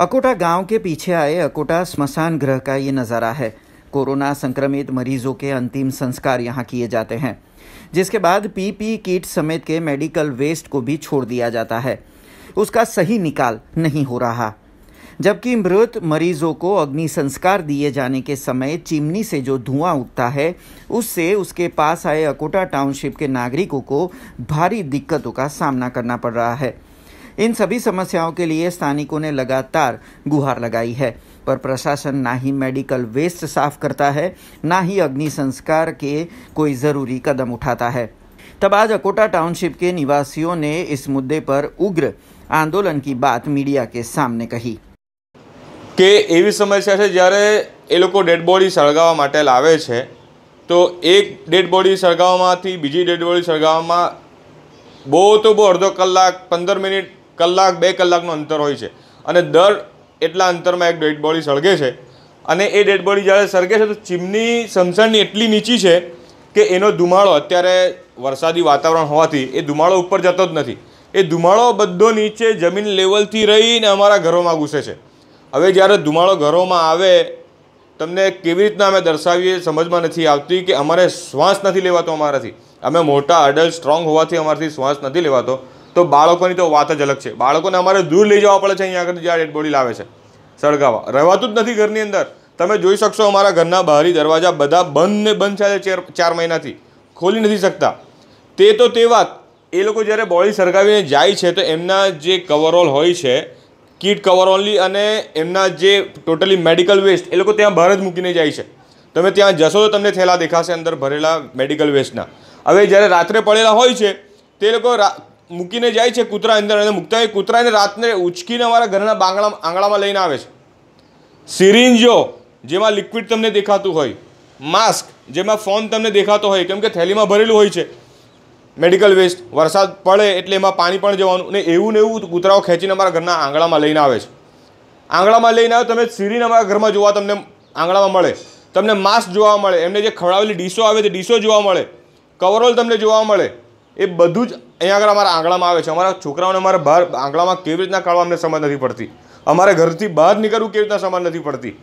अकोटा गांव के पीछे आए अकोटा स्मशान गृह का ये नज़ारा है कोरोना संक्रमित मरीजों के अंतिम संस्कार यहाँ किए जाते हैं जिसके बाद पीपी किट समेत के मेडिकल वेस्ट को भी छोड़ दिया जाता है उसका सही निकाल नहीं हो रहा जबकि मृत मरीजों को अग्नि संस्कार दिए जाने के समय चिमनी से जो धुआं उठता है उससे उसके पास आए अकोटा टाउनशिप के नागरिकों को भारी दिक्कतों का सामना करना पड़ रहा है इन सभी समस्याओं के लिए स्थानिकों ने लगातार गुहार लगाई है पर प्रशासन ना ही मेडिकल वेस्ट साफ करता है ना ही अग्नि संस्कार के कोई ज़रूरी कदम उठाता है तब आज अकोटा टाउनशिप के निवासियों ने इस मुद्दे पर उग्र आंदोलन की बात मीडिया के सामने कही के એવી સમસ્યા છે જ્યારે એ લોકો ડેડ બોડી સળગાવવા માટે લાવે છે તો એક ડેડ બોડી बीजी डेड बॉडी બોડી સળગાવવામાં બહુ તો બહુ અડધો કલાક પંદર કલાક બે કલાકનું અંતર હોય છે અને દર એટલા અંતરમાં એક ડેડ બોડી સળગે છે અને એ ડેડ બોડી જ્યારે સળગે છે તો ચીમની સમસણની એટલી નીચી છે કે એનો ધુમાડો અત્યારે વરસાદી વાતાવરણ હોવાથી એ ધુમાડો ઉપર જતો જ નથી એ ધુમાડો બધો નીચે જમીન લેવલથી રહીને અમારા ઘરોમાં ઘૂસે છે હવે જ્યારે ધુમાડો ઘરોમાં આવે તમને કેવી રીતના અમે દર્શાવીએ સમજમાં નથી આવતી કે અમારે શ્વાસ નથી લેવાતો અમારાથી અમે મોટા અડલ્ટ સ્ટ્રોંગ હોવાથી અમારાથી શ્વાસ નથી લેવાતો તો બાળકોની તો વાત જ અલગ છે બાળકોને અમારે દૂર લઈ જવા પડે છે અહીંયા આગળ જ્યાં ડેડ બોડી લાવે છે સળગાવવા રહેવાતું જ નથી ઘરની અંદર તમે જોઈ શકશો અમારા ઘરના બહારી દરવાજા બધા બંધ ને બંધ છે ચાર ચાર મહિનાથી ખોલી નથી શકતા તે તો તે વાત એ લોકો જ્યારે બોડી સળગાવીને જાય છે તો એમના જે કવરઓલ હોય છે કીટ ઓનલી અને એમના જે ટોટલી મેડિકલ વેસ્ટ એ લોકો ત્યાં બહાર જ મૂકીને જાય છે તમે ત્યાં જશો તો તમને થેલા દેખાશે અંદર ભરેલા મેડિકલ વેસ્ટના હવે જ્યારે રાત્રે પડેલા હોય છે તે લોકો મૂકીને જાય છે કૂતરા અંદર અને મૂકતા હોય કૂતરાને રાતને ઉચકીને અમારા ઘરના બાંગણા આંગણામાં લઈને આવે છે સિરિંજો જેમાં લિક્વિડ તમને દેખાતું હોય માસ્ક જેમાં ફોન તમને દેખાતો હોય કેમ કે થેલીમાં ભરેલું હોય છે મેડિકલ વેસ્ટ વરસાદ પડે એટલે એમાં પાણી પણ જવાનું અને એવું ને એવું કૂતરાઓ ખેંચીને અમારા ઘરના આંગણામાં લઈને આવે છે આંગણામાં લઈને આવે તમે સીરીને અમારા ઘરમાં જોવા તમને આંગણામાં મળે તમને માસ્ક જોવા મળે એમને જે ખવડાવેલી ડીશો આવે તે ડીશો જોવા મળે કવરઓલ તમને જોવા મળે એ બધું જ અહીંયા આગળ અમારા આંગળામાં આવે છે અમારા છોકરાઓને અમારા બહાર આંગળામાં કેવી રીતના કાઢવા અમને સમજ નથી પડતી અમારે ઘરથી બહાર નીકળવું કેવી રીતના સમજ નથી પડતી